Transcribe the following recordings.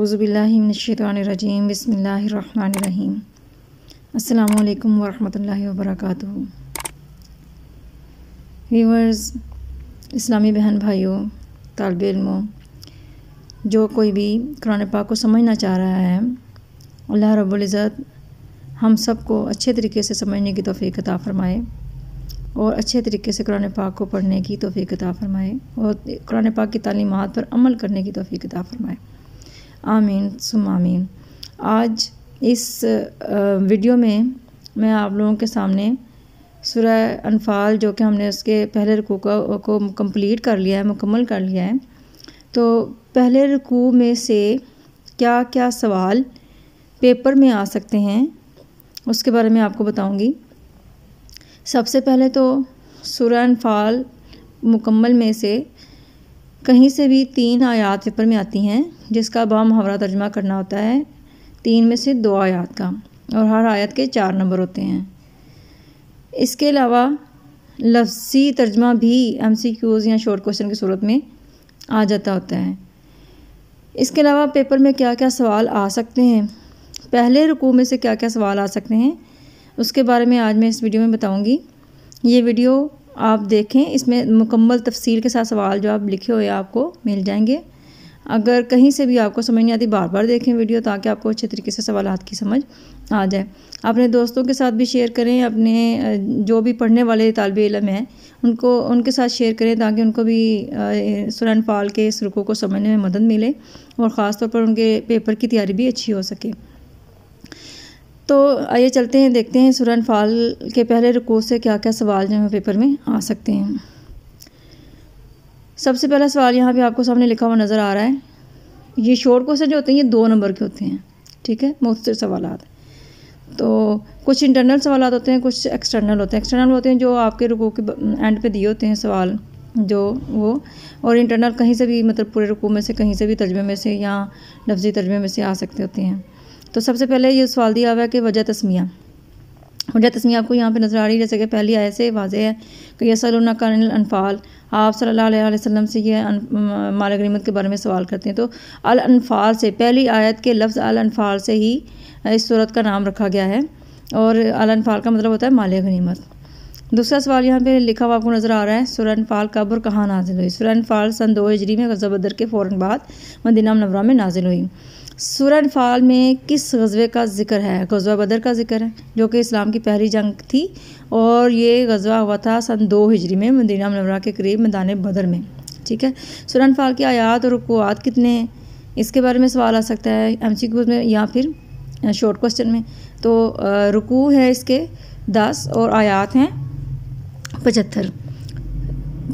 अज़बिल्लिमिनशैतरजीम बसमीम अल्लाम वरहमल वर्क व्यूवर्स इस्लामी बहन भाइयों तालब इलमों जो कोई भी कुरान पाक को समझना चाह रहा है अल्लाह रबुल्ज़त हम सबको अच्छे तरीके से समझने की तोफ़ी कता फ़रमाए और अच्छे तरीके से कुरान पाक को पढ़ने की तोफ़ी कता फ़रमाए और कुरान पाक की तालीमत पर अमल करने की तोफ़ी कता फ़रमाए आमीन सुम आमीन आज इस वीडियो में मैं आप लोगों के सामने सुरह अनफाल जो कि हमने उसके पहले रुकू को, को कंप्लीट कर लिया है मुकम्मल कर लिया है तो पहले रुकू में से क्या क्या सवाल पेपर में आ सकते हैं उसके बारे में आपको बताऊंगी सबसे पहले तो सुरह अनफाल मुकम्मल में से कहीं से भी तीन आयात पेपर में आती हैं जिसका बा मुहावरा तर्जमा करना होता है तीन में से दो आयात का और हर आयत के चार नंबर होते हैं इसके अलावा लफ्सी तर्जमा भी एम सी क्यूज़ या शॉर्ट क्वेश्चन की सूरत में आ जाता होता है इसके अलावा पेपर में क्या क्या सवाल आ सकते हैं पहले रुकू में से क्या क्या सवाल आ सकते हैं उसके बारे में आज मैं इस वीडियो में बताऊंगी ये वीडियो आप देखें इसमें मुकम्मल तफसील के साथ सवाल जवाब लिखे हुए आपको मिल जाएंगे अगर कहीं से भी आपको समझ नहीं आती बार बार देखें वीडियो ताकि आपको अच्छे तरीके से सवाल की समझ आ जाए अपने दोस्तों के साथ भी शेयर करें अपने जो भी पढ़ने वाले तालब इलम हैं उनको उनके साथ शेयर करें ताकि उनको भी सुरन पाल के सुरखों को समझने में मदद मिले और ख़ास तौर पर उनके पेपर की तैयारी भी अच्छी हो सके तो आइए चलते हैं देखते हैं सुरन फाल के पहले रुको से क्या क्या सवाल जो है पेपर में आ सकते हैं सबसे पहला सवाल यहाँ पे आपको सामने लिखा हुआ नज़र आ रहा है ये शॉर्ट क्वेश्चन जो होते हैं ये दो नंबर के होते हैं ठीक है मुख्तर सवाल तो कुछ इंटरनल सवाल होते हैं कुछ एक्सटर्नल होते हैं एक्सटर्नल होते हैं जो आपके रुको के एंड पे दिए होते हैं सवाल जो वो और इंटरनल कहीं से भी मतलब पूरे रुको में से कहीं से भी तजर्बे में से या लफ्ज़ी तजर्बे में से आ सकते होते हैं तो सबसे पहले ये सवाल दिया हुआ है कि वजह तस्मिया वजह तस्मिया आपको यहाँ पे नज़र आ रही है जैसे कि पहली आय से वाजह है कि यसलना कान अनफ़ाल आप सल्ला वसम से यह माल गनीमत के बारे में सवाल करते हैं तो अलफ़ाल अनफ़ाल से पहली आयत के लफ्ज़ अलफ़ाल अनफ़ाल से ही इस सूरत का नाम रखा गया है और अलफ़ाल अनफ़ाल का मतलब होता है माल गनीमत दूसरा सवाल यहाँ पे लिखा हुआ आपको नज़र आ रहा है सुरन फाल कब और कहाँ नाजिल हुई सुरन फाल सन दो हजरी में गज़बदर के फ़ौर बाद मदीना नवरा में नाजिल हुई सुरन फाल में किस गज़बे का जिक्र है गज़वा बदर का जिक्र है जो कि इस्लाम की पहली जंग थी और ये गज़वा हुआ था सन दो हिजरी में मदीना मनवरा के करीब मैदान बदर में ठीक है सुरन फाल की आयात और रुकवात कितने हैं इसके बारे में सवाल आ सकता है एम सी में या फिर शॉर्ट क्वेश्चन में तो रुकू है इसके दस और आयात हैं पचहत्तर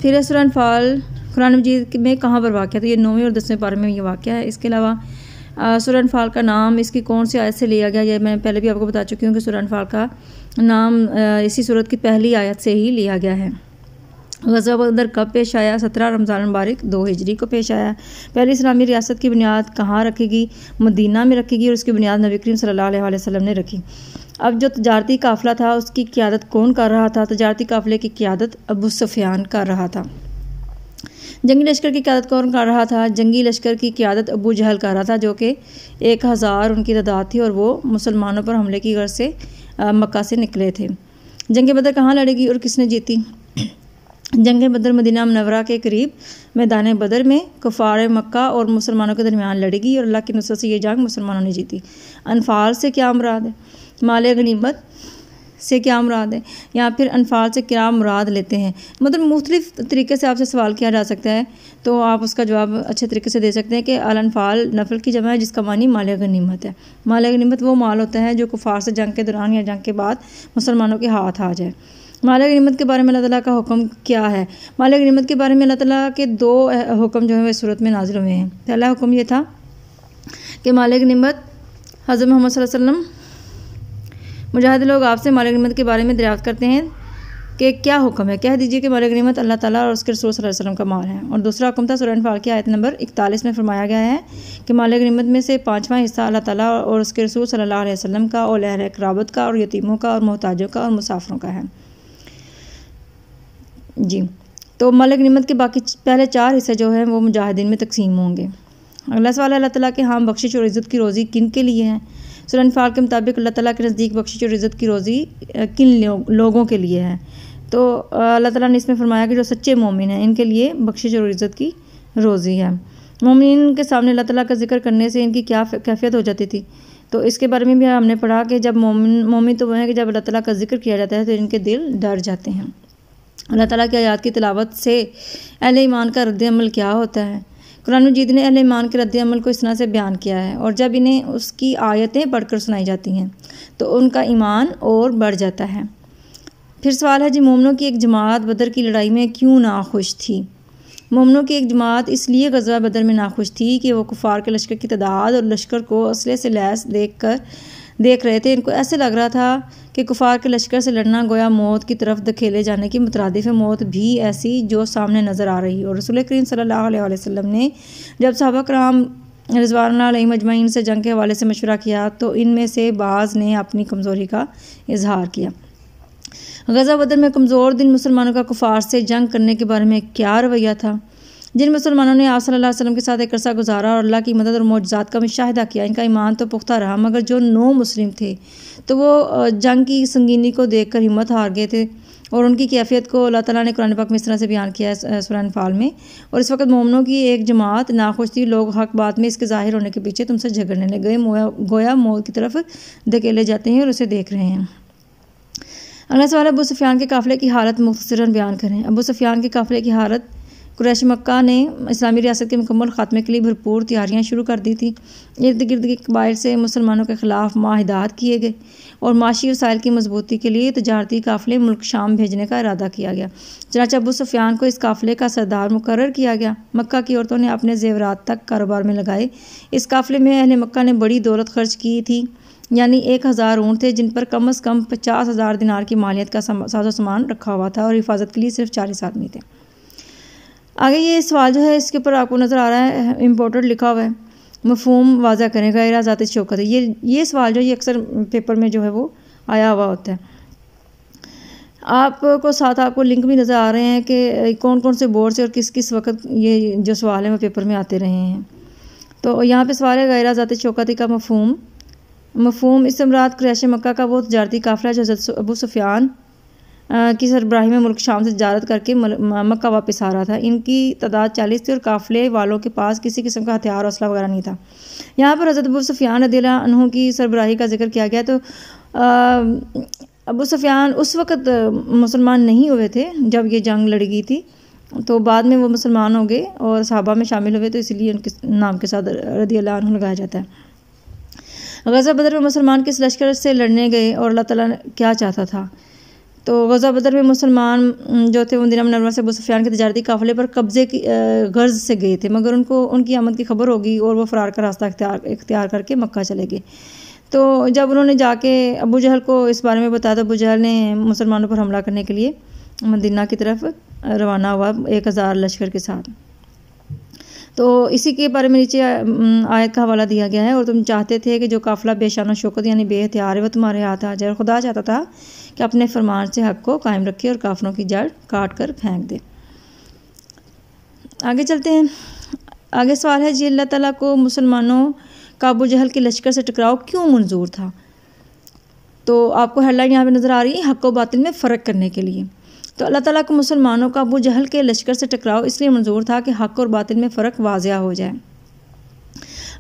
फिर है सुरन फाल कुरान मजीद में कहाँ पर वाक़ है तो ये नौवें और दसवें पारे में ये वाक़ है इसके अलावा फाल का नाम इसकी कौन सी आयत से लिया गया ये मैं पहले भी आपको बता चुकी हूँ कि फाल का नाम इसी सूरत की पहली आयत से ही लिया गया है गजा बंदर कब पेश आया सत्रह रमज़ान मुबारक दो हिजरी को पेश आया पहली इस्लामी रियासत की बुनियाद कहाँ रखेगी मदीना में रखेगी और उसकी बुनियाद नबी करीम सल्लल्लाहु अलैहि वसल्लम ने रखी अब जो तजारती काफ़िला था उसकी क्यादत कौन कर रहा था तजारती काफ़िले की क्यादत अबू सफ़ियान कर रहा था जंगी लश्कर की क्यादत कौन कर रहा था जंगी लश्कर की क्यादत अबू जहल कर रहा था जो कि एक हज़ार उनकी तादाद थी और वो मुसलमानों पर हमले की गर्ज से मक्का से निकले थे जंग बदर कहाँ लड़ेगी और किसने जीती जंग बदर मदीना मनवरा के करीब मैदान बदर में कुफार मक्का और मुसलमानों के दरमियान लड़ेगी और अल्लाह की नुसरत से ये जंग मुसलमानों ने जीती अनफाल से क्या अमराद है माल गनीमत से क्या मुराद है या फिर अनफाल से क्या मुराद लेते हैं मतलब मुख्तलिफ तरीके से आपसे सवाल किया जा सकता है तो आप उसका जवाब अच्छे तरीके से दे सकते हैं कि अलनफाल नफल की जमा है जिसका मानी माल गनीमत है माल गनीमत वो माल होता है जो कुफार से जंग के दौरान या जंग के बाद मुसलमानों के हाथ आ जाए माल गनीमत के बारे में अल्लाह तला का हुक्म क्या है माल गनीमत के बारे में अल्लाह तला के दो हुक्म जो है वह सूरत में नाजिल हुए हैं पहला हुक्म ये था कि माल गनीमत हज़र मोहम्मद वसल्लम मुजाहिद लोग आपसे माल गनीमत के बारे में दरियात करते हैं कि क्या हुक्म है कह दीजिए कि माल गनीमत अल्लाह ताला और उसके रसूल वसल्लम का माल है और दूसरा हुक्म था सुरन फाल की आयत नंबर इकतालीस में फरमाया गया है कि माल गनीमत में से पाँचवा हिस्सा अल्लाह ताला और उसके रसूल सल्ला वसलम का और लहर कराबत का और यतीमों का और मोहताजों का और मुसाफरों का है जी तो माल गनीमत के बाकी पहले चार हिस्से जो हैं वो मुजाहिदीन में तकसीम होंगे अगला सवाल अल्लाह ताला के हम हाँ बख्शिश और इज़्ज़त की रोज़ी किन के लिए है फाल के मुताबिक अल्लाह ताला के नज़दीक बख्शिश और इज़्ज़त की रोज़ी किन लोगों के लिए है तो अल्लाह ताला ने इसमें फरमाया कि जो सच्चे मोमिन हैं इनके लिए बख्शिश और इज़्ज़त की रोज़ी है मोमिन के सामने अल्लाह ताला का जिक्र करने से इनकी क्या कैफियत हो जाती थी तो इसके बारे में भी हमने पढ़ा कि जब मोमिन मोमिन तो वह है कि जब अल्लाह ताला का जिक्र किया जाता है तो इनके दिल डर जाते हैं अल्लाह ताला की आयात की तलावत से अहल ईमान का रद्दमल क्या होता है कुरान मजीद ने अलमान के रद्दमल को इस तरह से बयान किया है और जब इन्हें उसकी आयतें पढ़कर सुनाई जाती हैं तो उनका ईमान और बढ़ जाता है फिर सवाल है जी मोमनों की एक जमात बदर की लड़ाई में क्यों नाखुश थी मोमनों की एक जमात इसलिए गजवा बदर में नाखुश थी कि वह कुफार के लश्कर की तादाद और लश्कर को असले से लैस देख कर देख रहे थे इनको ऐसे लग रहा था कि कुफार के लश्कर से लड़ना गोया मौत की तरफ धकेले जाने की मुतरदफ मौत भी ऐसी जो सामने नज़र आ रही और रसूल करीम सल्ला वसम ने जब सबक राम रजवाना मजमाइन से जंग के हवाले से मशवरा किया तो इनमें से बाज़ ने अपनी कमज़ोरी का इजहार किया गज़ा बदर में कमज़ोर दिन मुसलमानों का कुफार से जंग करने के बारे में क्या रवैया था जिन मुसलमानों ने आप सल्लल्लाहु अलैहि वसल्लम के साथ एक अरसा गुजारा और अल्लाह की मदद और मौजात का मुशाहिदा किया इनका ईमान तो पुख्ता रहा मगर जो नो मुस्लिम थे तो वो जंग की संगीनी को देख कर हिम्मत हार गए थे और उनकी कैफियत को अल्लाह तला ने कुरान पाक में इस तरह से बयान किया है सुरान फाल में और इस वक्त मोमनों की एक जमात नाखुश थी लोग हक बात में इसके ज़ाहिर होने के पीछे तुमसे झगड़ने लगे गए गोया मोर की तरफ धकेले जाते हैं और उसे देख रहे हैं अगला सवाल अबू सुफियान के काफ़िले की हालत मुख्तसरा बयान करें अबू सुफियान के काफ़िले की हालत कुरैश मक्का ने इस्लामी रियासत के मुकम्मल खात्मे के लिए भरपूर तैयारियाँ शुरू कर दी थी इर्द गिर्द के कबाइल से मुसलमानों के ख़िलाफ़ माहदात किए गए और माशी वसाइल की मजबूती के लिए तजारती काफ़िले मुल्क शाम भेजने का इरादा किया गया चनाचा अबू सुफियान को इस काफ़िले का सरदार मुकर किया गया मक्का की औरतों ने अपने जेवरात तक कारोबार में लगाए इस काफ़िले में अहल मक्का ने बड़ी दौलत खर्च की थी यानी एक हज़ार ऊँट थे जिन पर कम अज़ कम पचास हज़ार दिनार की मालियत का साजो सामान रखा हुआ था और हिफाजत के लिए सिर्फ चालीस आदमी थे आगे ये सवाल जो है इसके ऊपर आपको नज़र आ रहा है इम्पोर्टेंट लिखा हुआ है मफहम वाजा करें गैर ज़ात शौकत ये ये सवाल जो ये अक्सर पेपर में जो है वो आया हुआ होता है आपको साथ आपको लिंक भी नज़र आ रहे हैं कि कौन कौन से बोर्ड से और किस किस वक्त ये जो सवाल हैं वो पेपर में आते रहे हैं तो यहाँ पे सवाल है गैर ज़ात शौकत का मफहम मफहम इसमरात क्रैश मक्का का वो तजारती काफ़िला जो हज़रत अबू सुफियान की सरबराही में मुल्क शाम से तजारत करके मक्का वापस आ रहा था इनकी तादाद चालीस थी और काफ़िले वालों के पास किसी किस्म का हथियार हौसला वगैरह नहीं था यहाँ पर हज़रत अबू सफ़ियान रदील्हु की सरबराही का जिक्र किया गया तो अबू सफ़ियान उस वक़्त मुसलमान नहीं हुए थे जब ये जंग लड़ी गई थी तो बाद में वो मुसलमान हो गए और साहबा में शामिल हुए तो इसलिए उनके नाम के साथ रदी अल्लाह लगाया जाता है गज़ा बदर में मुसलमान किस लश्कर से लड़ने गए और अल्लाह ताला क्या चाहता था तो गज़ा बदर में मुसलमान जो थे उन दिन नरमा से बुसफियान के तजारती काफिले पर कब्ज़े की गर्ज से गए थे मगर उनको उनकी आमद की खबर होगी और वो फ़रार का रास्ता इख्तियार इख्तियार करके मक्का चले गए तो जब उन्होंने जाके अबू जहल को इस बारे में बताया तो अबू जहल ने मुसलमानों पर हमला करने के लिए मदीना की तरफ रवाना हुआ एक हज़ार लश्कर के साथ तो इसी के बारे में नीचे आयत का हवाला दिया गया है और तुम चाहते थे कि जो काफिला बेशान शौकत यानी बेहतियार है वह तुम्हारे हाथ आ जाए खुदा चाहता था कि अपने फरमान से हक को कायम रखे और काफिलों की जड़ काट कर फेंक दे आगे चलते हैं आगे सवाल है जी अल्लाह ताला को मुसलमानों काबू जहल के लश्कर से टकराव क्यों मंजूर था तो आपको हेडलाइन यहाँ पर नज़र आ रही है हक व बातिल में फ़र्क करने के लिए तो अल्लाह ताला को मुसलमानों का अबू जहल के लश्कर से टकराव इसलिए मंजूर था कि हक और बातिल में फ़र्क वाजिया हो जाए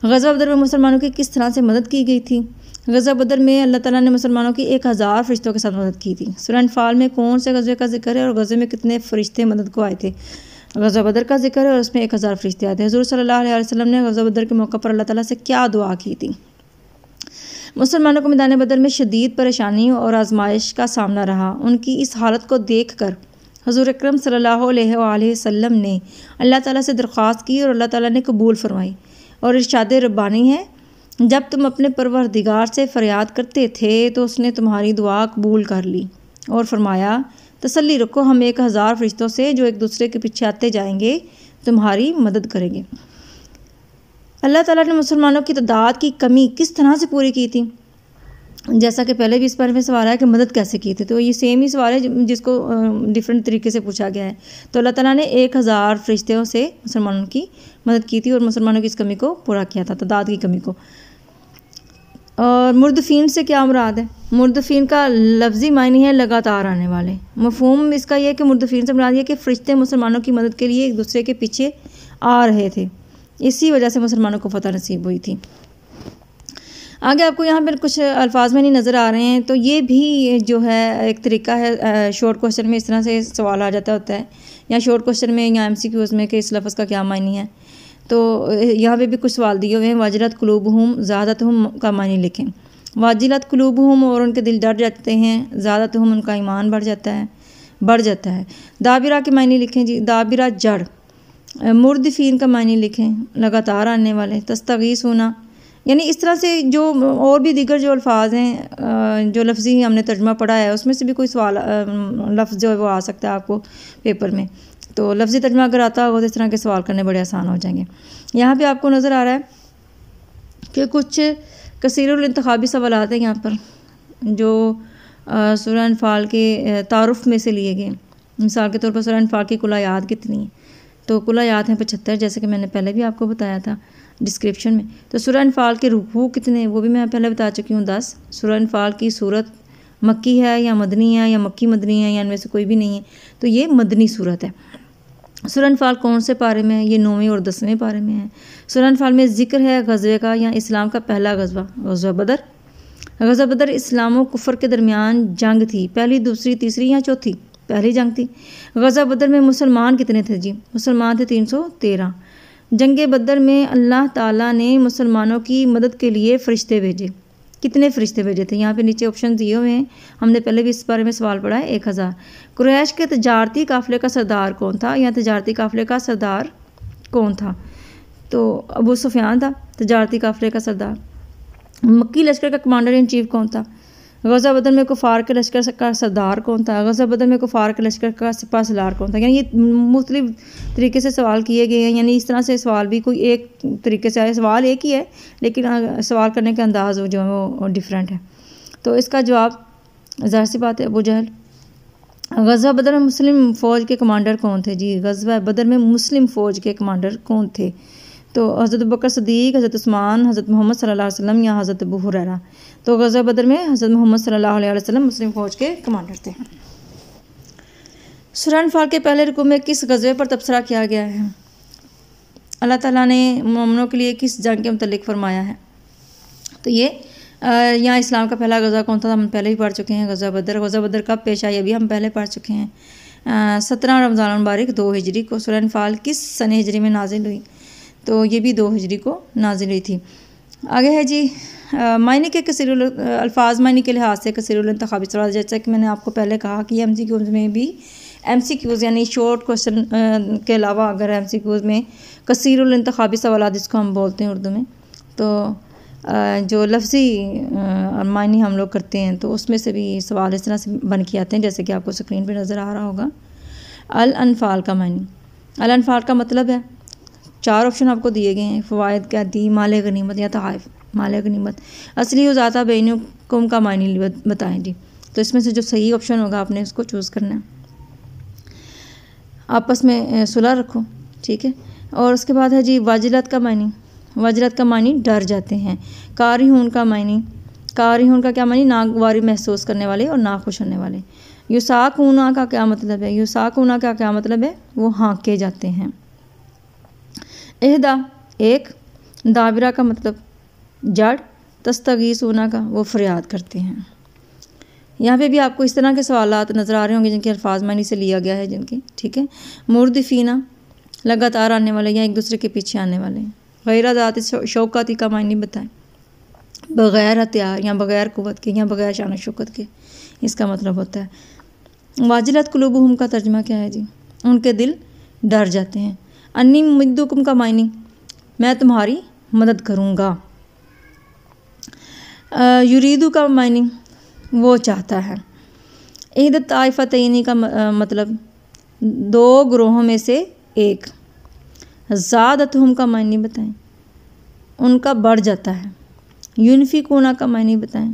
गज़ा बदर में मुसलमानों की किस तरह से मदद की गई थी गज़ा बदर में अल्लाह ताला ने मुसलमानों की एक हज़ार फरिश्तों के साथ मदद की थी फाल में कौन से गज़े का जिक्र है और गज़े में कितने फरिश्ते मदद को आए थे गज़ा बदर का जिक्र है और उसमें एक हज़ार फरिश्ते आए थे हजूर सल्ला वसलम ने गज़ा बदर के मौके पर अल्लाह ताली से क्या दुआ की थी मुसलमानों को मैदान बदल में शदीद परेशानी और आजमाइश का सामना रहा उनकी इस हालत को देख कर हजूर अक्रम सल्हसम ने अल्लाह ताली से दरख्वास्त की और अल्लाह ताली ने कबूल फरमाई और इर्शाद रब्बानी है जब तुम अपने परवरदिगार से फ़रियाद करते थे तो उसने तुम्हारी दुआ कबूल कर ली और फरमाया तसली रखो हम एक हज़ार फरिश्तों से जो एक दूसरे के पीछे आते जाएंगे तुम्हारी मदद करेंगे अल्लाह ताला ने मुसलमानों की तादाद की कमी किस तरह से पूरी की थी जैसा कि पहले भी इस बारे में सवाल आया कि मदद कैसे की थी तो ये सेम ही सवाल है जिसको डिफरेंट तरीके से पूछा गया है तो अल्लाह ताला ने एक हज़ार फरिश्तों से मुसलमानों की मदद की थी और मुसलमानों की इस कमी को पूरा किया था तादाद की कमी को और मुर्दफीन से क्या मुराद है मुर्दफीन का लफ्ज़ी मायने है लगातार आने वाले मफहम इसका यह है कि मुर्दफीन से मुराद यह कि फ़रिश्ते मुसलमानों की मदद के लिए एक दूसरे के पीछे आ रहे थे इसी वजह से मुसलमानों को फतह नसीब हुई थी आगे आपको यहाँ पर कुछ अल्फाज में नहीं नज़र आ रहे हैं तो ये भी जो है एक तरीका है शॉर्ट क्वेश्चन में इस तरह से सवाल आ जाता होता है या शॉर्ट क्वेश्चन में या एम सी क्यूज़ में कि इस लफ्ज़ का क्या मायने है तो यहाँ पे भी कुछ सवाल दिए हुए हैं वाजिलत कलूब हम ज़्यादात हम का मायने लिखें वाजिलत क्लूब हम और उनके दिल डर जाते हैं ज़्यादात हम उनका ईमान बढ़ जाता है बढ़ जाता है दाबिरा के मायने लिखें जी दाबिरा जड़ मुर्दफीन का मायने लिखें लगातार आने वाले तस्तगीस होना यानी इस तरह से जो और भी दिगर जो अल्फाज हैं जो लफ्ज़ी हमने तर्जमा पढ़ा है उसमें से भी कोई सवाल लफ्ज़ जो है वो आ सकता है आपको पेपर में तो लफ्ज़ी तर्जमा अगर आता होगा तो इस तरह के सवाल करने बड़े आसान हो जाएंगे यहाँ पे आपको नज़र आ रहा है कि कुछ कसरतबी सवाल हैं यहाँ पर जो सुरह फाल के तारफ़ में से लिए गए मिसाल के तौर पर सुरह फाल की याद कितनी है तो कुल आयात हैं पचहत्तर जैसे कि मैंने पहले भी आपको बताया था डिस्क्रिप्शन में तो सुरह अनफाल के रुकू कितने वो भी मैं पहले बता चुकी हूँ दस सुरह अनफाल की सूरत मक्की है या मदनी है या मक्की मदनी है या इनमें से कोई भी नहीं है तो ये मदनी सूरत है सुरनफाल कौन से पारे में है ये नौवें और दसवें पारे में है सुरनफाल में जिक्र है गजबे का या इस्लाम का पहला गजबा गजबा बदर गजबा बदर इस्लाम और कुफर के दरमियान जंग थी पहली दूसरी तीसरी या चौथी पहली जंग थी गज़ा बदर में मुसलमान कितने थे जी मुसलमान थे तीन सौ तेरह जंग बदर में अल्लाह ताला ने मुसलमानों की मदद के लिए फ़रिश्ते भेजे कितने फ़रिश्ते भेजे थे यहाँ पे नीचे ऑप्शन दिए हुए हैं हमने पहले भी इस बारे में सवाल पढ़ा है एक हज़ार क्रैश के तजारती काफ़िले का सरदार कौन था या तजारती काफ़िले का सरदार कौन था तो अबू सुफियान था तजारती काफ़िले का सरदार मक्की लश्कर का कमांडर इन चीफ कौन था गजा बदन में कुफार के लश्कर का सरदार कौन था गजा बदन में कुफार के लश्कर का सिपा सलार कौन था यानी ये मुख्तलि तरीके से सवाल किए गए हैं यानी इस तरह से सवाल भी कोई एक तरीके से आए सवाल एक ही है लेकिन सवाल करने का अंदाज़ जो है वो डिफरेंट है तो इसका जवाब ज़ाहिर सी बात है अबू जहल गजा बदर में मुस्लिम फ़ौज के कमांडर कौन थे जी गजा बदर में मुस्लिम फ़ौज के कमांडर कौन थे तो हज़रत बकर सदीक हज़रत उस्मान हज़रत मोहम्मद सल्लल्लाहु अलैहि वसल्लम या हज़रत अबू हुररा तो गज़ा बदर में हज़रत मोहम्मद सल्लल्लाहु अलैहि वसल्लम मुस्लिम फ़ौज के कमांडर थे सुरान फाल के पहले रुकू में किस गज़े पर तबसरा किया गया है अल्लाह ताला ने ममनों के लिए किस जंग के मतलब फरमाया है तो ये यहाँ इस्लाम का पहला गज़ा कौन था हम पहले ही पढ़ चुके हैं गज़ा बदर गज़ा बदर कब पेश आई अभी हम पहले पढ़ चुके हैं सत्रह रमज़ान मुबारक दो हिजरी को सुरान फाल किस सन हिजरी में नाजिल हुई तो ये भी दो हिजरी को नाजिल हुई थी आगे है जी मायने के कसर अल्फाज मायने के लिहाज से कसर इंतबी सवाल जैसा कि मैंने आपको पहले कहा कि एम सी क्यूज़ में भी एम सी क्यूज़ यानी शॉर्ट क्वेश्चन के अलावा अगर एम सी क्यूज़ में कसर इंतबी सवाल जिसको हम बोलते हैं उर्दू में तो जो लफ्ज़ी मायने हम लोग करते हैं तो उसमें से भी सवाल इस तरह से बन के आते हैं जैसे कि आपको स्क्रीन पर नज़र आ रहा होगा अल अनफ़ाल का मायने अल अनफ़ाल का मतलब है चार ऑप्शन आपको दिए गए हैं फ़वाद क्या दी माल गनीमत या तहफ़ माल गनीमत असली उजाता बेनुकुम का मायने बताएं जी तो इसमें से जो सही ऑप्शन होगा आपने उसको चूज़ करना है आपस में सुलह रखो ठीक है और उसके बाद है जी वाजिलत का मानी वजलत का मानी डर जाते हैं कारिहून का मानी कारिहून का क्या मानी नागवारी महसूस करने वाले और नाखुश होने वाले यूसाकूना का क्या मतलब है यूसाकूना का क्या मतलब है वो हाँके जाते हैं एहदा एक दाबरा का मतलब जड़ तस्तगी सोना का वो फरियाद करते हैं यहाँ पे भी आपको इस तरह के सवाल नज़र आ रहे होंगे जिनके अल्फाज मानी से लिया गया है जिनके ठीक है मुर्दफीना लगातार आने वाले या एक दूसरे के पीछे आने वाले गैर ज़ात शौकत का मायने बताएं बग़ैर हथियार या बग़ैर कुत के या बग़ैर शान शौकत के इसका मतलब होता है वाजिलत कलूब का तर्जमा क्या है जी उनके दिल डर जाते हैं अन्नी मुद्दुकुम का मायनिंग मैं तुम्हारी मदद करूँगा यूरीदू का मायनिंग वो चाहता है ईद ताइफा तयनी का मतलब दो ग्रोहों में से एक ज़्यादतहम का मायने बताएं उनका बढ़ जाता है यूनफी कोना का मायने बताएं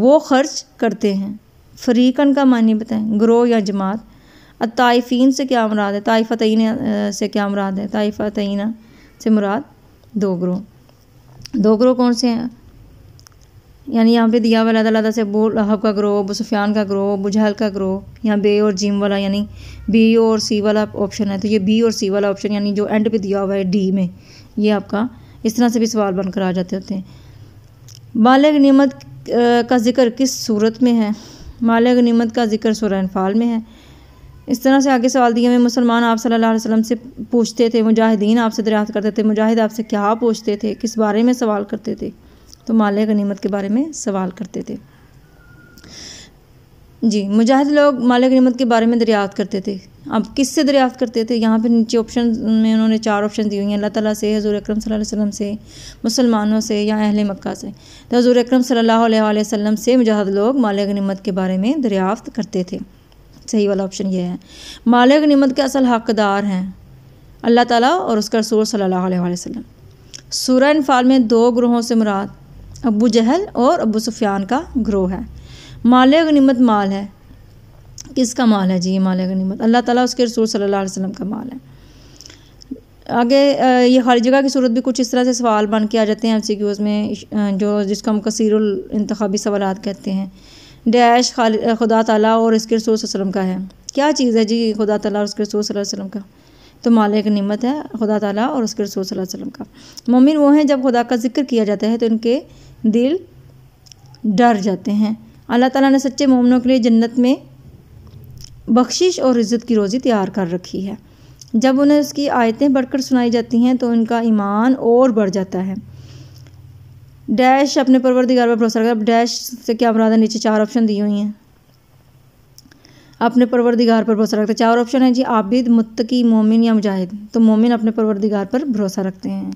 वो खर्च करते हैं फरीकन का मानी बताएं ग्रोह या जमात अतफ़ीन से क्या मुराद है ताइफा तयन से क्या मुराद है ताइफा तयन से मुराद दो ग्रोह दो ग्रोह कौन से हैं यानी यहाँ पे दिया हुआ अलग अलग से अबू लहब का ग्रोह अबू सुफियान का ग्रोह अबू जहल का ग्रोह यहाँ बे और जिम वाला यानी बी और सी वाला ऑप्शन है तो ये बी और सी वाला ऑप्शन यानी जो एंड पे दिया हुआ है डी में ये आपका इस तरह से भी सवाल बनकर आ जाते होते हैं मालिक नियमत का जिक्र किस सूरत में है मालिक नियमत का जिक्र सूरह में है इस तरह से आगे सवाल दिए हुए मुसलमान आप सल्लल्लाहु अलैहि वसल्लम से पूछते थे मुजाहिदीन आपसे दरियात करते थे मुजाहिद आपसे क्या पूछते थे किस बारे में सवाल करते थे तो माले गनीमत के बारे में सवाल करते थे जी मुजाहिद लोग माले गनीमत के बारे में दरियात करते थे अब किस से दरियात करते थे यहाँ पर नीचे ऑप्शन में उन्होंने चार ऑप्शन दी हुई हैं अल्लाह ताला से हज़ूर अक्रम सल अलैहि से मुसलमानों से या अहल मक्का से तो हज़ूर अक्रम सल्ला वसम से मुजाहिद लोग माले गनीमत के बारे में दरियाफ्त करते थे सही वाला ऑप्शन ये है मालिक निमत के असल हकदार हैं अल्लाह ताला और उसका रसूल सल्लल्लाहु अलैहि वसल्लम सूरह इनफाल में दो ग्रोहों से मुराद अबू जहल और अबू सुफियान का ग्रोह है माल गनीमत माल है किसका माल है जी माल गनीमत अल्लाह ताला उसके रसूल सल्लल्लाहु अलैहि वसल्लम का माल है आगे ये खारिजगा की सूरत भी कुछ इस तरह से सवाल बन के आ जाते हैं एम सी क्यूज़ में जो जिसको हम कसीरुल इंतबी सवाल कहते हैं डैश खुदा तला और इसके रसूल वसलम का है क्या चीज़ है जी खुदा तला तो और उसके रसूल वसलम का तो माल एक नमत है खुदा तला और उसके रसूल वसलम का ममिन वो हैं जब खुदा का जिक्र किया जाता है तो उनके दिल डर जाते हैं अल्लाह ताला ने सच्चे मोमिनों के लिए जन्नत में बख्शिश और इज़्ज़त की रोज़ी तैयार कर रखी है जब उन्हें उसकी आयतें बढ़कर सुनाई जाती हैं तो उनका ईमान और बढ़ जाता है डैश अपने परवरदिगार पर भरोसा रखा डैश से क्या मुराद है नीचे चार ऑप्शन दी हुई हैं अपने परवरदिगार पर भरोसा रखते हैं चार ऑप्शन है जी आबिद मुत्तकी मोमिन या मुजाहिद तो मोमिन अपने परवरदिगार पर भरोसा रखते हैं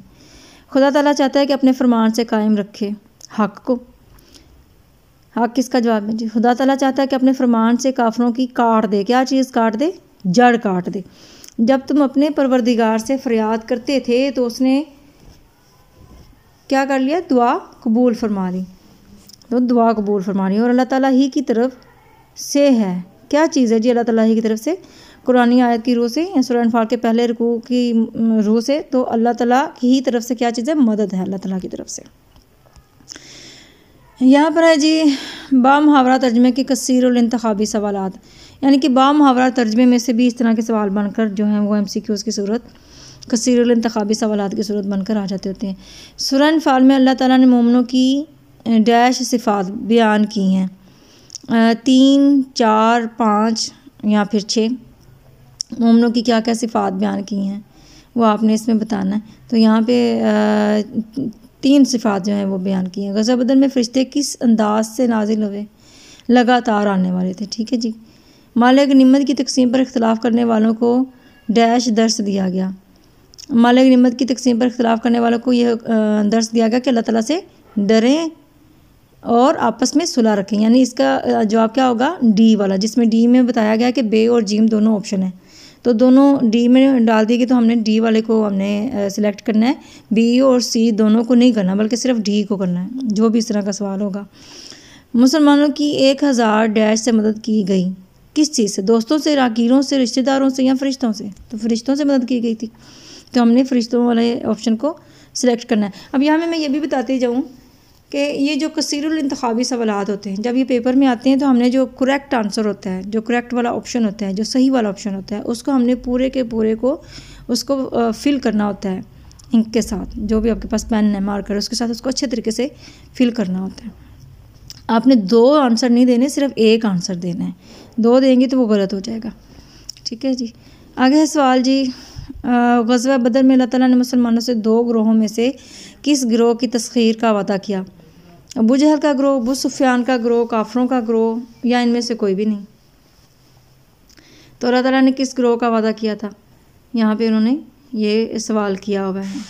खुदा तला चाहता है कि अपने फरमान से कायम रखे हक को हक किसका जवाब है जी खुदा तला चाहता है कि अपने फरमान से काफरों की काट दे क्या चीज़ काट दे जड़ काट दे जब तुम अपने परवरदिगार से फरियाद करते थे तो उसने क्या कर लिया दुआ कबूल फरमा ली तो दुआ कबूल ली और अल्लाह ताला ही की तरफ से है क्या चीज़ है जी अल्लाह ताला ही की तरफ से कुरानी आयत की रूह से या सुरफाल के पहले रुकू की रूह से तो अल्लाह ताला की ही तरफ से क्या चीज़ है मदद है अल्लाह ताला की तरफ से यहाँ पर है जी बा मुहावरा तर्जमे के कसरतखाबी सवाल यानी कि बा मुहावरा तर्जमे में से भी इस तरह के सवाल बनकर जो हैं वो एम सी क्यूज़ की सूरत कसर इंतबी सवाल की सूरत बनकर आ जाते होते हैं सुरन फाल में अल्लाह ताला ने मोमनों की डैश सिफात बयान की हैं तीन चार पाँच या फिर छः मोमनों की क्या क्या सिफात बयान की हैं वो आपने इसमें बताना है तो यहाँ पे तीन सिफात जो हैं वो बयान की हैं गज़ा बदल में फ़रिश्ते किस अंदाज से नाजिल हुए लगातार आने वाले थे ठीक है जी मालिक नमत की तकसीम पर इख्तलाफ करने वालों को डैश दर्श दिया गया मालिक नमत की तकसीम पर इख्तलाफ करने वालों को यह दर्ज दिया गया कि अल्लाह ताला से डरें और आपस में सुलह रखें यानी इसका जवाब क्या होगा डी वाला जिसमें डी में बताया गया कि बे और जीम दोनों ऑप्शन हैं तो दोनों डी में डाल गए तो हमने डी वाले को हमने सिलेक्ट करना है बी और सी दोनों को नहीं करना बल्कि सिर्फ डी को करना है जो भी इस तरह का सवाल होगा मुसलमानों की एक हज़ार डैश से मदद की गई किस चीज़ से दोस्तों से रागीरों से रिश्तेदारों से या फरिश्तों से तो फरिश्तों से मदद की गई थी तो हमने फरिश्तों वाले ऑप्शन को सिलेक्ट करना है अब यहाँ में मैं ये भी बताती जाऊँ कि ये जो कसरल इंतबी सवाल होते हैं जब ये पेपर में आते हैं तो हमने जो करेक्ट आंसर होता है जो करेक्ट वाला ऑप्शन होता है जो सही वाला ऑप्शन होता है उसको हमने पूरे के पूरे को उसको फिल करना होता है इंक के साथ जो भी आपके पास पेन है मार्कर उसके साथ उसको अच्छे तरीके से फिल करना होता है आपने दो आंसर नहीं देने सिर्फ एक आंसर देना है दो देंगे तो वो गलत हो जाएगा ठीक है जी आगे है सवाल जी गजब बदर में अल्लाह ताला ने मुसलमानों से दो ग्रोहों में से किस ग्रोह की तस्खीर का वादा किया अबू जहल का ग्रोह अबू सुफियान का ग्रोह काफरों का ग्रोह या इनमें से कोई भी नहीं तो अल्लाह ताला ने किस ग्रोह का वादा किया था यहाँ पे उन्होंने ये सवाल किया हुआ है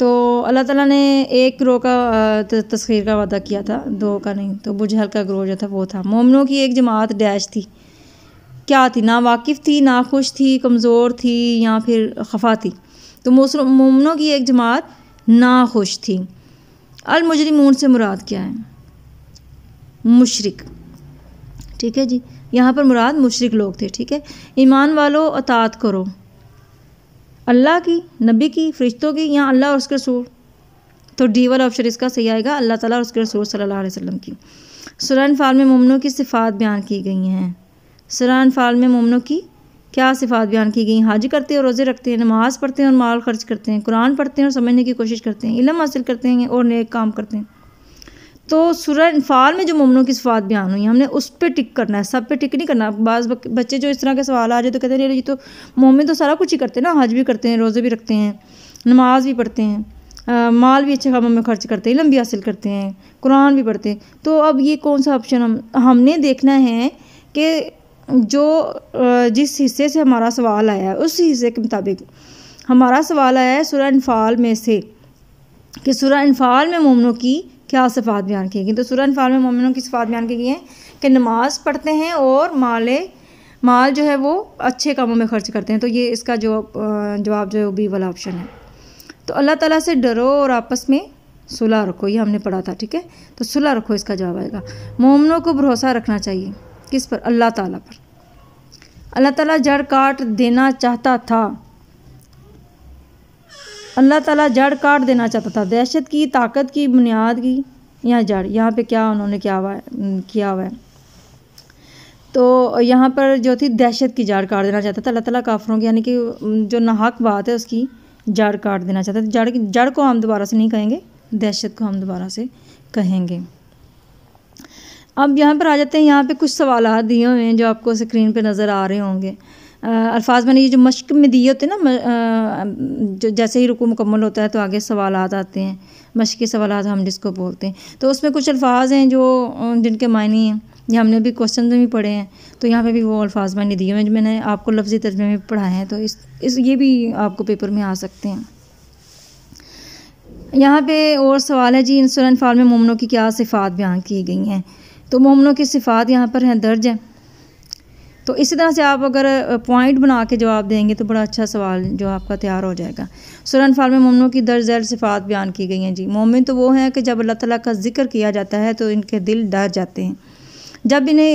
तो अल्लाह ताला ने एक ग्रोह का तस्खीर का वादा किया था दो का नहीं तो जहल का ग्रोह जो था वो था मोमिनों की एक जमात डैश थी क्या थी ना वाकिफ़ थी ना खुश थी कमज़ोर थी या फिर खफा थी तो ममनों की एक जमात ना खुश थी अलमुजरिमून से मुराद क्या है मुशरक ठीक है जी यहाँ पर मुराद मुशरक लोग थे ठीक है ईमान वालों अतात करो अल्लाह की नबी की फरिश्तों की या अल्लाह और उसके रसूल तो डी वाला ऑप्शन इसका सही आएगा अल्लाह ताला और उसके रसूल सल्लल्लाहु अलैहि वसल्लम की सुरन फाल में ममनों की सिफात बयान की गई हैं सुरान फाल में ममनों की क्या सिफात बयान की गई हाजी करते हैं रोज़े रखते हैं नमाज़ पढ़ते हैं और माल खर्च करते हैं कुरान पढ़ते हैं और समझने की कोशिश करते हैं इलम हासिल करते हैं और नए काम करते हैं तो सुरह इनफाल में जो ममनों की सफात बयान हुई हमने उस पर टिक करना है सब पे टिक नहीं करना बाज़ बच्चे जो इस तरह के सवाल आ जाए तो कहते हैं जी तो मोमिन तो सारा कुछ ही करते हैं ना हज भी करते हैं रोज़े भी रखते हैं नमाज भी पढ़ते हैं आ, माल भी अच्छे कामों में खर्च करते हैं इलम भी हासिल करते हैं कुरान भी पढ़ते हैं तो अब ये कौन सा ऑप्शन हम हमने देखना है कि जो जिस हिस्से से हमारा सवाल आया है उस हिस्से के मुताबिक हमारा सवाल आया है सुरा इनफाल में से कि सुरा इनफाल में मोमनों की क्या सफात बयान की गई तो सुरा इनफाल में मोमनों की सफात बयान की गई है कि नमाज़ पढ़ते हैं और माले माल जो है वो अच्छे कामों में खर्च करते हैं तो ये इसका जो जवाब जो है वो बी वाला ऑप्शन है तो अल्लाह ताला से डरो और आपस में सुलह रखो ये हमने पढ़ा था ठीक है तो सुलह रखो इसका जवाब आएगा मोमनों को भरोसा रखना चाहिए किस पर अल्लाह ताला पर अल्लाह ताला जड़ काट देना चाहता था अल्लाह ताला जड़ काट देना चाहता था दहशत की ताकत की बुनियाद की यहाँ जड़ यहाँ पे क्या उन्होंने क्या हुआ है किया हुआ है तो यहाँ पर जो थी दहशत की जड़ काट देना चाहता था अल्लाह ताला काफरों की यानी कि जो नाहक बात है उसकी जड़ काट देना चाहता था जड़ जड़ को हम दोबारा से नहीं कहेंगे दहशत को हम दोबारा से कहेंगे अब यहाँ पर आ जाते हैं यहाँ पे कुछ सवाल दिए हुए हैं जो आपको स्क्रीन पे नज़र आ रहे होंगे अल्फाज मैंने ये जो मश्क में दिए होते हैं ना जो जैसे ही रुको मुकम्मल होता है तो आगे सवाल आते हैं मश्क के सवाल हम जिसको बोलते हैं तो उसमें कुछ अल्फाज हैं जो जिनके मायने हैं ये हमने भी क्वेश्चन में भी पढ़े हैं तो यहाँ पे भी वो अल्फाज मैंने दिए हैं जो मैंने आपको लफ्ज़ी तर्जे में पढ़ाए हैं तो इस इस ये भी आपको पेपर में आ सकते हैं यहाँ पे और सवाल है जी इंसुल अनफाल में ममनों की क्या सिफात बयान की गई हैं तो ममनों की सिफ़ात यहाँ पर हैं दर्ज हैं तो इसी तरह से आप अगर पॉइंट बना के जवाब देंगे तो बड़ा अच्छा सवाल जो आपका तैयार हो जाएगा सुरन फाल में ममनों की दर्ज दर सिफ़ात बयान की गई हैं जी मोमिन तो वो हैं कि जब अल्लाह तला का जिक्र किया जाता है तो इनके दिल डर जाते हैं जब इन्हें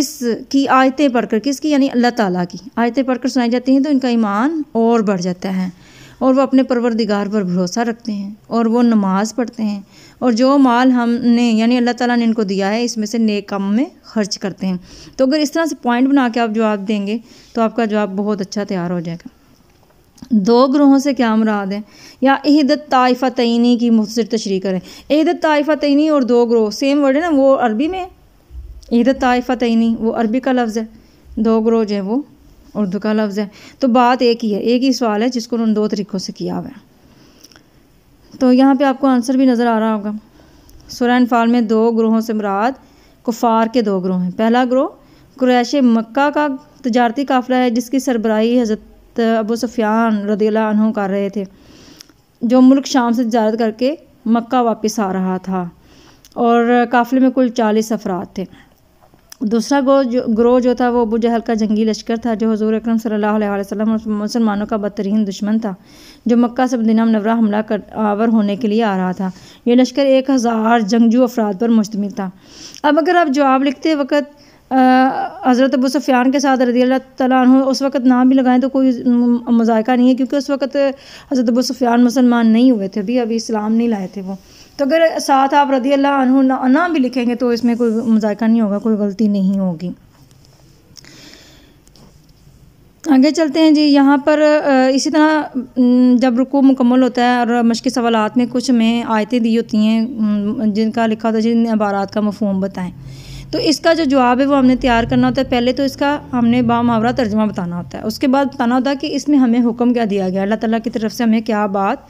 इसकी आयतें पढ़कर किसकी यानी अल्लाह ताला की आयतें पढ़कर सुनाई जाती हैं तो इनका ईमान और बढ़ जाता है और वो अपने परवरदिगार पर भरोसा रखते हैं और वो नमाज़ पढ़ते हैं और जो माल हमने यानी अल्लाह ताला ने इनको दिया है इसमें से नेक काम में खर्च करते हैं तो अगर इस तरह से पॉइंट बना के आप जवाब देंगे तो आपका जवाब बहुत अच्छा तैयार हो जाएगा दो ग्रोहों से क्या मुराद है या अहदत ताइफा तयनी की मुफसर तशरी करें अहदत ताइफा तयनी और दो ग्रोह सेम वर्ड है ना वो अरबी में अहदत ताइफा तयनी वो अरबी का लफ्ज़ है दो ग्रोह जो है वो उर्दू का लफ्ज़ है तो बात एक ही है एक ही सवाल है जिसको उन्होंने दो तरीक़ों से किया हुआ है तो यहाँ पे आपको आंसर भी नज़र आ रहा होगा सुरैन फाल में दो ग्रोहों से मुराद कुफार के दो ग्रोह हैं पहला ग्रोह क्रैश मक्का का तजारती काफ़िला है जिसकी सरबराही हज़रत अबू सफ़ियान रदीला कर रहे थे जो मुल्क शाम से तजारत करके मक्का वापस आ रहा था और काफ़िले में कुल चालीस अफराद थे दूसरा गो जो ग्रोह जो था वो अबू जहल का जंगी लश्कर था जो हजूर अक्रम सल्लल्लाहु अलैहि वसल्लम मुसलमानों का बदतरीन दुश्मन था जो मक्का से मदीना नवरा हमला कर आवर होने के लिए आ रहा था यह लश्कर एक हज़ार जंगजू अफराद पर मुश्तमिल था अब अगर आप जवाब लिखते वक्त हज़रत अबू सफ़ियान के साथ रदी अल्लाह तु उस वक्त नाम भी लगाएं तो कोई मजायका नहीं है क्योंकि उस वक्त हज़रत अबू सफ़ियान मुसलमान नहीं हुए थे अभी अभी इस्लाम नहीं लाए थे वो तो अगर साथ आप रदी अल्लाह ना भी लिखेंगे तो इसमें कोई मजायका नहीं होगा कोई गलती नहीं होगी आगे चलते हैं जी यहाँ पर इसी तरह जब रुको मुकम्मल होता है और मश्क सवालत में कुछ में आयतें दी होती हैं जिनका लिखा होता है जिन अबारात का मफहम बताएं तो इसका जो जवाब है वो हमने तैयार करना होता है पहले तो इसका हमने मुहावरा तर्जमा बताना होता है उसके बाद बताना होता है कि इसमें हमें हुक्म क्या दिया गया अल्लाह ताली की तरफ से हमें क्या बात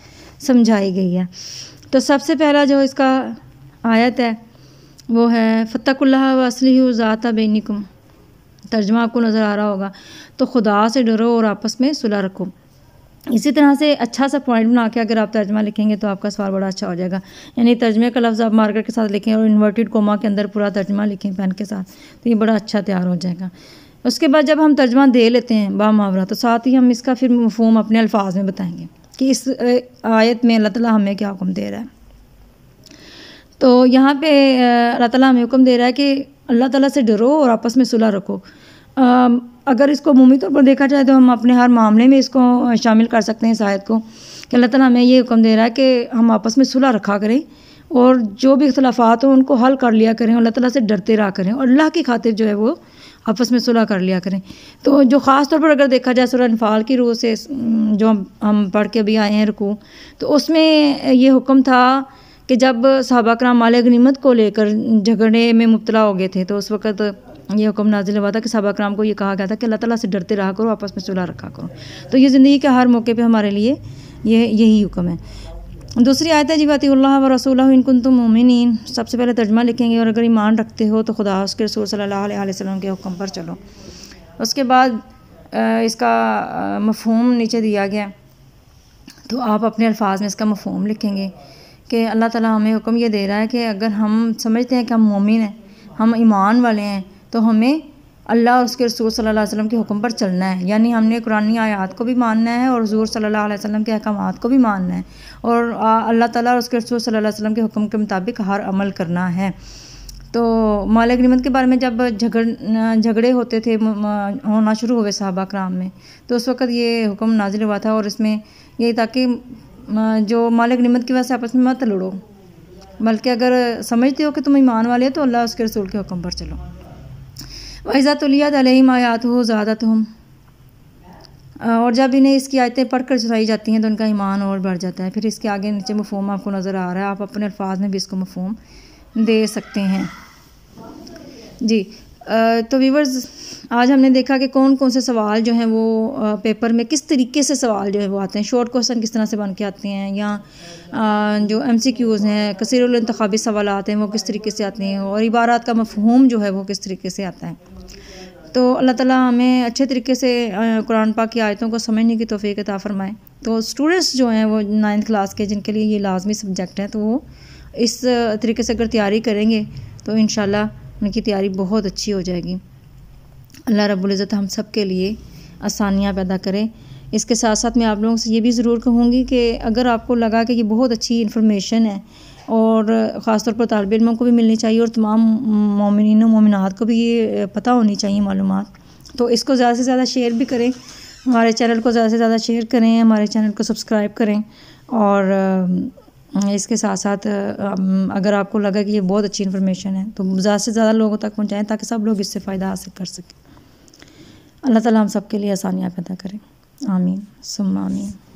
समझाई गई है तो सबसे पहला जो इसका आयत है वो है फ़तकुल्ला वसली ज़ाता बेनिकुम तर्जमा आपको नज़र आ रहा होगा तो खुदा से डरो और आपस में सुलह रखो इसी तरह से अच्छा सा पॉइंट बना के अगर आप तर्जमा लिखेंगे तो आपका सवाल बड़ा अच्छा हो जाएगा यानी तर्जमे का लफ्ज़ आप मार्कर के साथ लिखें और इन्वर्टेड कोमा के अंदर पूरा तर्जमा लिखें पेन के साथ तो ये बड़ा अच्छा तैयार हो जाएगा उसके बाद जब हम तर्जमा दे लेते हैं बा मुहावरा तो साथ ही हम इसका फिर मफहम अपने अल्फाज में बताएँगे कि इस आयत में अल्लाह ताला हमें क्या हुक्म दे रहा है तो यहाँ पे अल्लाह ताला हमें हुक्म दे रहा है कि अल्लाह ताला से डरो और आपस में सुलह रखो अगर इसको मुमी तौर पर देखा जाए तो हम अपने हर मामले में इसको शामिल कर सकते हैं इस आयत को कि अल्लाह ताला हमें ये हुक्म दे रहा है कि हम आपस में सुलह रखा करें और जो भी इख्लाफात हों उनको हल कर लिया करें अल्लाह ताला से डरते रहा करें और अल्लाह की खातिर जो है वो आपस में सुलह कर लिया करें तो जो ख़ास तौर पर अगर देखा जाए सुरह अनफाल की रूह से जो हम हम पढ़ के अभी आए हैं रुकू तो उसमें ये हुक्म था कि जब सहाबा कराम माल गनीमत को लेकर झगड़े में मुबतला हो गए थे तो उस वक्त ये हुक्म नाजिल हुआ था कि सहाबा कराम को ये कहा गया था कि अल्लाह ताला से डरते रहा करो आपस में सुलह रखा करो तो ये ज़िंदगी के हर मौके पर हमारे लिए ये यही हुक्म है दूसरी आयत है जी वतील्ला व रसूल इनकुन तुम मोमिन सबसे पहले तर्जमा लिखेंगे और अगर ईमान रखते हो तो खुदा उसके रसूल सल्ला वसलम के हुक्म पर चलो उसके बाद इसका मफहम नीचे दिया गया तो आप अपने अल्फाज में इसका मफहम लिखेंगे कि अल्लाह ताला हमें हुक्म ये दे रहा है कि अगर हम समझते हैं कि हम मोमिन हैं हम ईमान वाले हैं तो हमें अल्लाह और उसके रसूल सल्लल्लाहु अलैहि वसल्लम के हुक्म पर चलना है यानी हमने कुरानी आयात को भी मानना है और हजूर सल्लल्लाहु अलैहि वसल्लम के अहकाम को भी मानना है और अल्लाह ताला और उसके रसूल सल्लल्लाहु अलैहि वसल्लम के हुक्म के मुताबिक हर अमल करना है तो माल गनीमत के बारे में जब झगड़ झगड़े होते थे होना शुरू हुए साहबा कराम में तो उस वक़्त ये हुक्म नाजिल हुआ था और इसमें यही था कि जो माल गनीमत की वजह से आपस में मत लड़ो बल्कि अगर समझते हो कि तुम ईमान वाले हो तो अल्लाह उसके रसूल के हुक्म पर चलो वज़ातुलियात आयात हो ज़्यादा हम और जब इन्हें इसकी आयतें पढ़ कर सुनाई जाती हैं तो उनका ईमान और बढ़ जाता है फिर इसके आगे नीचे मफहम आपको नज़र आ रहा है आप अपने अल्फाज में भी इसको मफहम दे सकते हैं जी तो व्यूवर्स आज हमने देखा कि कौन कौन से सवाल जो हैं वो पेपर में किस तरीके से सवाल जो है वो आते हैं शॉर्ट क्वेश्चन किस तरह से बन के आते हैं या जो एम सी क्यूज़ हैं कसरतबी सवाल आते हैं वो किस तरीके से आते हैं और इबारात का मफहूम जो है वो किस तरीके से आता है तो अल्लाह ताला हमें अच्छे तरीके से कुरान पाक की आयतों को समझने की तोफ़ी के फ़रमाएँ तो स्टूडेंट्स जो हैं वो नाइन्थ क्लास के जिनके लिए ये लाजमी सब्जेक्ट है तो वो इस तरीके से अगर तैयारी करेंगे तो इन उनकी तैयारी बहुत अच्छी हो जाएगी अल्लाह रब्ज़त हम सब के लिए आसानियाँ पैदा करें इसके साथ साथ मैं आप लोगों से ये भी ज़रूर कहूँगी कि अगर आपको लगा कि ये बहुत अच्छी इन्फॉर्मेशन है और ख़ास तौर पर तालब इलमों को भी मिलनी चाहिए और तमाम ममिन मोमिनात को भी ये पता होनी चाहिए मालूम तो इसको ज़्यादा से ज़्यादा शेयर भी करें हमारे चैनल को ज़्यादा से ज़्यादा शेयर करें हमारे चैनल को सब्सक्राइब करें और इसके साथ साथ अगर आपको लगा कि ये बहुत अच्छी इन्फॉर्मेशन है तो ज़्यादा से ज़्यादा लोगों तक पहुँचाएँ ताकि सब लोग इससे फ़ायदा हासिल कर सकें अल्लाह ताला हम सब के लिए आसानियाँ पैदा करें आमीन सुम आमीन